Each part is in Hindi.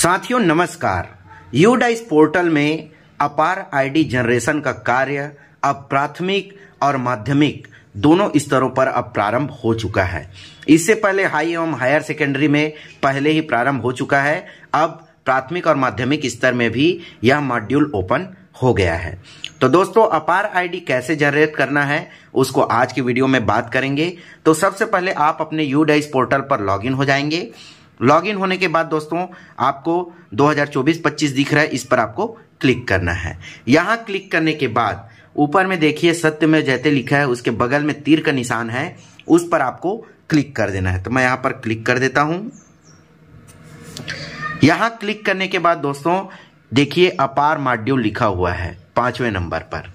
साथियों नमस्कार यूडाइस पोर्टल में अपार आईडी जनरेशन का कार्य अब प्राथमिक और माध्यमिक दोनों स्तरों पर अब प्रारंभ हो चुका है इससे पहले हाई एवं हायर सेकेंडरी में पहले ही प्रारंभ हो चुका है अब प्राथमिक और माध्यमिक स्तर में भी यह मॉड्यूल ओपन हो गया है तो दोस्तों अपार आईडी कैसे जनरेट करना है उसको आज की वीडियो में बात करेंगे तो सबसे पहले आप अपने यूडाइस पोर्टल पर लॉगिन हो जाएंगे लॉगिन होने के बाद दोस्तों आपको 2024-25 दिख रहा है इस पर आपको क्लिक करना है यहाँ क्लिक करने के बाद ऊपर में देखिए सत्य में जैसे लिखा है उसके बगल में तीर का निशान है उस पर आपको क्लिक कर देना है तो मैं यहाँ पर क्लिक कर देता हूँ यहाँ क्लिक करने के बाद दोस्तों देखिए अपार मॉड्यूल लिखा हुआ है पांचवें नंबर पर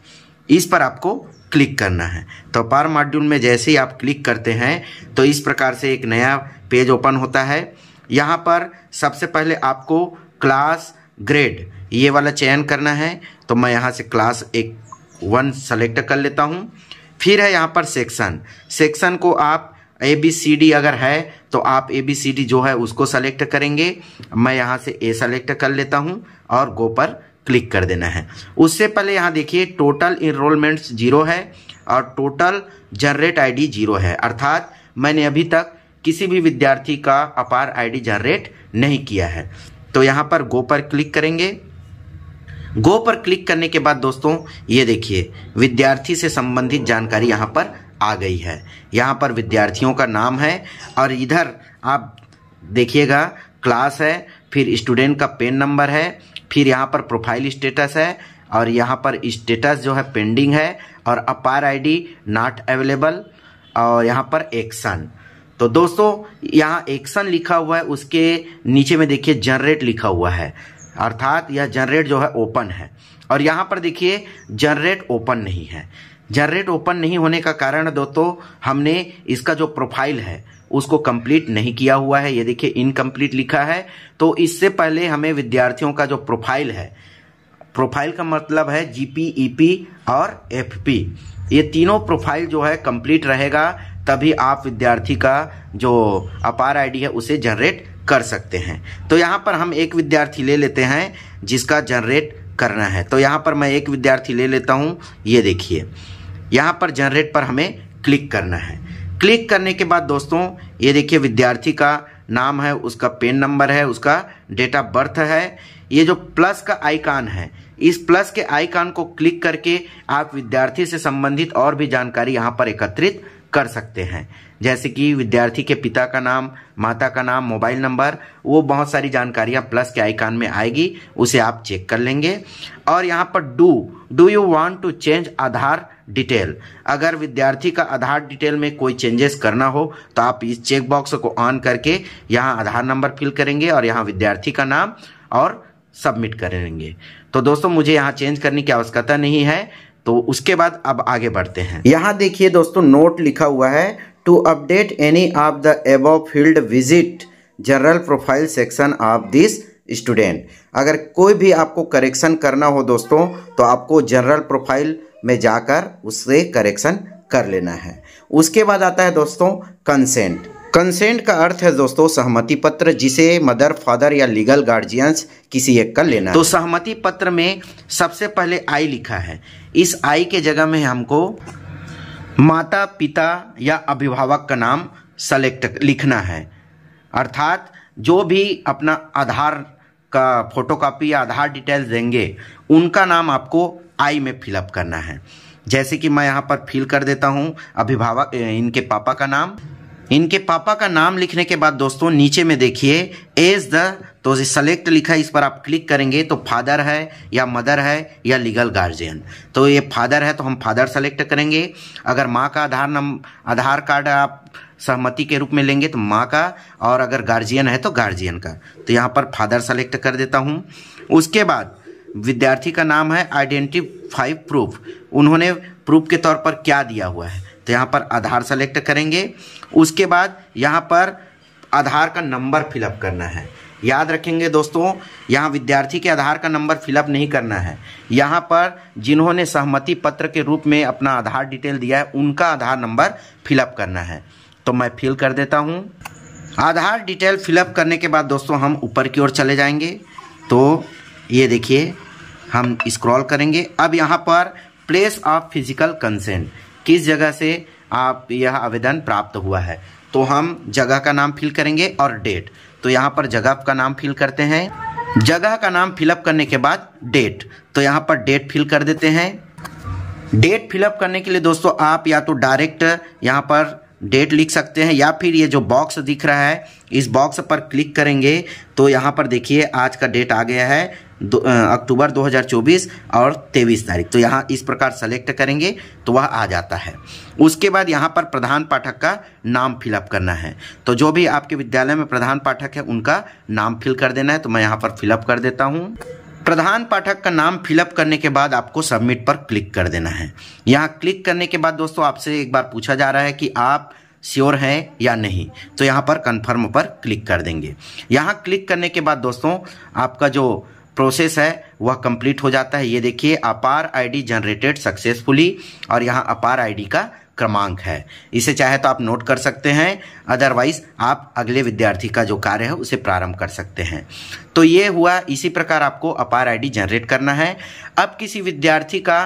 इस पर आपको क्लिक करना है तो अपार मॉड्यूल में जैसे ही आप क्लिक करते हैं तो इस प्रकार से एक नया पेज ओपन होता है यहाँ पर सबसे पहले आपको क्लास ग्रेड ये वाला चयन करना है तो मैं यहाँ से क्लास एक वन सेलेक्ट कर लेता हूँ फिर है यहाँ पर सेक्शन सेक्शन को आप ए बी सी डी अगर है तो आप ए बी सी डी जो है उसको सेलेक्ट करेंगे मैं यहाँ से ए सेलेक्ट कर लेता हूँ और गो पर क्लिक कर देना है उससे पहले यहाँ देखिए टोटल इनरोलमेंट्स जीरो है और टोटल जनरेट आईडी जीरो है अर्थात मैंने अभी तक किसी भी विद्यार्थी का अपार आईडी जनरेट नहीं किया है तो यहाँ पर गो पर क्लिक करेंगे गो पर क्लिक करने के बाद दोस्तों ये देखिए विद्यार्थी से संबंधित जानकारी यहाँ पर आ गई है यहाँ पर विद्यार्थियों का नाम है और इधर आप देखिएगा क्लास है फिर स्टूडेंट का पेन नंबर है फिर यहाँ पर प्रोफाइल स्टेटस है और यहाँ पर स्टेटस जो है पेंडिंग है और अपार आईडी नॉट अवेलेबल और यहाँ पर एक्शन तो दोस्तों यहाँ एक्शन लिखा हुआ है उसके नीचे में देखिए जनरेट लिखा हुआ है अर्थात यह जनरेट जो है ओपन है और यहाँ पर देखिए जनरेट ओपन नहीं है जनरेट ओपन नहीं होने का कारण दोस्तों हमने इसका जो प्रोफाइल है उसको कंप्लीट नहीं किया हुआ है ये देखिए इनकम्प्लीट लिखा है तो इससे पहले हमें विद्यार्थियों का जो प्रोफाइल है प्रोफाइल का मतलब है जीपीईपी e और एफपी ये तीनों प्रोफाइल जो है कंप्लीट रहेगा तभी आप विद्यार्थी का जो अपार आईडी है उसे जनरेट कर सकते हैं तो यहाँ पर हम एक विद्यार्थी ले लेते हैं जिसका जनरेट करना है तो यहाँ पर मैं एक विद्यार्थी ले लेता हूँ ये देखिए यहाँ पर जनरेट पर हमें क्लिक करना है क्लिक करने के बाद दोस्तों ये देखिए विद्यार्थी का नाम है उसका पेन नंबर है उसका डेट ऑफ बर्थ है ये जो प्लस का आइकान है इस प्लस के आइकान को क्लिक करके आप विद्यार्थी से संबंधित और भी जानकारी यहाँ पर एकत्रित कर सकते हैं जैसे कि विद्यार्थी के पिता का नाम माता का नाम मोबाइल नंबर वो बहुत सारी जानकारियाँ प्लस के आइकान में आएगी उसे आप चेक कर लेंगे और यहाँ पर do do you want to change Aadhaar detail अगर विद्यार्थी का आधार डिटेल में कोई चेंजेस करना हो तो आप इस चेक बॉक्स को ऑन करके यहाँ आधार नंबर फिल करेंगे और यहाँ विद्यार्थी का नाम और सबमिट करेंगे तो दोस्तों मुझे यहाँ चेंज करने की आवश्यकता नहीं है तो उसके बाद अब आगे बढ़ते हैं यहाँ देखिए दोस्तों नोट लिखा हुआ है to update any of the above field visit general profile section of this student अगर कोई भी आपको करेक्शन करना हो दोस्तों तो आपको जनरल प्रोफाइल में जाकर उससे करेक्शन कर लेना है उसके बाद आता है दोस्तों कंसेंट कंसेंट का अर्थ है दोस्तों सहमति पत्र जिसे मदर फादर या लीगल गार्जियंस किसी एक का लेना तो सहमति पत्र में सबसे पहले आई लिखा है इस आई के जगह में हमको माता पिता या अभिभावक का नाम सेलेक्ट लिखना है अर्थात जो भी अपना आधार का फोटोकॉपी या आधार डिटेल्स देंगे उनका नाम आपको आई में फिलअप करना है जैसे कि मैं यहाँ पर फिल कर देता हूँ अभिभावक इनके पापा का नाम इनके पापा का नाम लिखने के बाद दोस्तों नीचे में देखिए एज द तो सेलेक्ट लिखा है इस पर आप क्लिक करेंगे तो फादर है या मदर है या लीगल गार्जियन तो ये फादर है तो हम फादर सेलेक्ट करेंगे अगर माँ का आधार नंबर आधार कार्ड आप सहमति के रूप में लेंगे तो माँ का और अगर गार्जियन है तो गार्जियन का तो यहाँ पर फादर सेलेक्ट कर देता हूँ उसके बाद विद्यार्थी का नाम है आइडेंटिफाई प्रूफ उन्होंने प्रूफ के तौर पर क्या दिया हुआ है तो यहाँ पर आधार सेलेक्ट करेंगे उसके बाद यहाँ पर आधार का नंबर फिलअप करना है याद रखेंगे दोस्तों यहाँ विद्यार्थी के आधार का नंबर फिलअप नहीं करना है यहाँ पर जिन्होंने सहमति पत्र के रूप में अपना आधार डिटेल दिया है उनका आधार नंबर फिलअप करना है तो मैं फिल कर देता हूँ आधार डिटेल फिलअप करने के बाद दोस्तों हम ऊपर की ओर चले जाएंगे तो ये देखिए हम स्क्रॉल करेंगे अब यहाँ पर प्लेस ऑफ फिजिकल कंसेंट किस जगह से आप यह आवेदन प्राप्त हुआ है तो हम जगह का नाम फिल करेंगे और डेट तो यहाँ पर जगह का नाम फिल करते हैं जगह का नाम फिलअप करने के बाद डेट तो यहाँ पर डेट फिल कर देते हैं डेट फिलअप करने के लिए दोस्तों आप या तो डायरेक्ट यहाँ पर डेट लिख सकते हैं या फिर ये जो बॉक्स दिख रहा है इस बॉक्स पर क्लिक करेंगे तो यहाँ पर देखिए आज का डेट आ गया है दो अक्टूबर 2024 और 23 तारीख तो यहाँ इस प्रकार सेलेक्ट करेंगे तो वह आ जाता है उसके बाद यहाँ पर प्रधान पाठक का नाम फिलअप करना है तो जो भी आपके विद्यालय में प्रधान पाठक है उनका नाम फिल कर देना है तो मैं यहाँ पर फिलअप कर देता हूँ प्रधान पाठक का नाम फिलअप करने के बाद आपको सबमिट पर क्लिक कर देना है यहाँ क्लिक करने के बाद दोस्तों आपसे एक बार पूछा जा रहा है कि आप श्योर हैं या नहीं तो यहाँ पर कन्फर्म पर क्लिक कर देंगे यहाँ क्लिक करने के बाद दोस्तों आपका जो प्रोसेस है वह कंप्लीट हो जाता है ये देखिए अपार आईडी जनरेटेड सक्सेसफुली और यहाँ अपार आईडी का क्रमांक है इसे चाहे तो आप नोट कर सकते हैं अदरवाइज आप अगले विद्यार्थी का जो कार्य है उसे प्रारंभ कर सकते हैं तो ये हुआ इसी प्रकार आपको अपार आईडी जनरेट करना है अब किसी विद्यार्थी का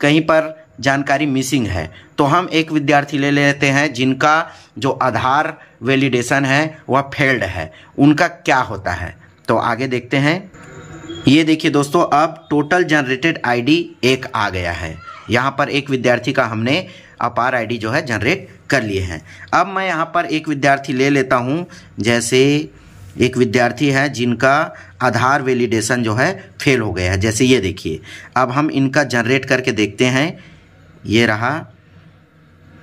कहीं पर जानकारी मिसिंग है तो हम एक विद्यार्थी ले लेते हैं जिनका जो आधार वैलिडेशन है वह फेल्ड है उनका क्या होता है तो आगे देखते हैं ये देखिए दोस्तों अब टोटल जनरेटेड आईडी एक आ गया है यहाँ पर एक विद्यार्थी का हमने अपार आईडी जो है जनरेट कर लिए हैं अब मैं यहाँ पर एक विद्यार्थी ले लेता हूँ जैसे एक विद्यार्थी है जिनका आधार वैलिडेशन जो है फेल हो गया है जैसे ये देखिए अब हम इनका जनरेट करके देखते हैं ये रहा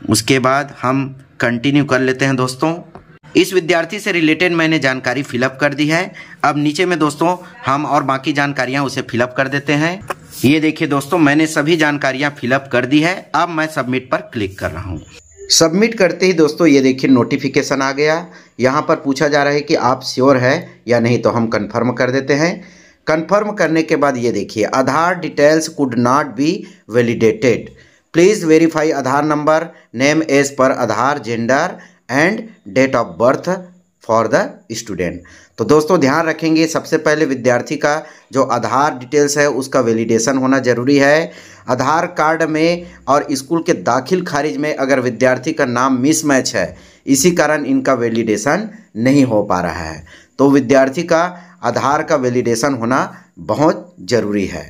उसके बाद हम कंटिन्यू कर लेते हैं दोस्तों इस विद्यार्थी से रिलेटेड मैंने जानकारी फिलअप कर दी है अब नीचे में दोस्तों हम और बाकी जानकारियाँ उसे फिलअप कर देते हैं ये देखिए दोस्तों मैंने सभी जानकारियां फिलअप कर दी है अब मैं सबमिट पर क्लिक कर रहा हूँ सबमिट करते ही दोस्तों ये देखिए नोटिफिकेशन आ गया यहाँ पर पूछा जा रहा है कि आप श्योर है या नहीं तो हम कन्फर्म कर देते हैं कन्फर्म करने के बाद ये देखिए Aadhaar details could not be validated please verify Aadhaar number name as per Aadhaar gender and date of birth for the student तो दोस्तों ध्यान रखेंगे सबसे पहले विद्यार्थी का जो आधार डिटेल्स है उसका वैलिडेशन होना ज़रूरी है आधार कार्ड में और स्कूल के दाखिल खारिज में अगर विद्यार्थी का नाम मिसमैच है इसी कारण इनका वैलिडेशन नहीं हो पा रहा है तो विद्यार्थी का आधार का वैलिडेशन होना बहुत ज़रूरी है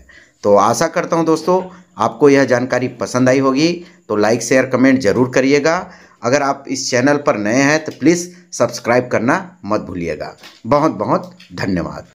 तो आशा करता हूँ दोस्तों आपको यह जानकारी पसंद आई होगी तो लाइक शेयर कमेंट ज़रूर करिएगा अगर आप इस चैनल पर नए हैं तो प्लीज़ सब्सक्राइब करना मत भूलिएगा बहुत बहुत धन्यवाद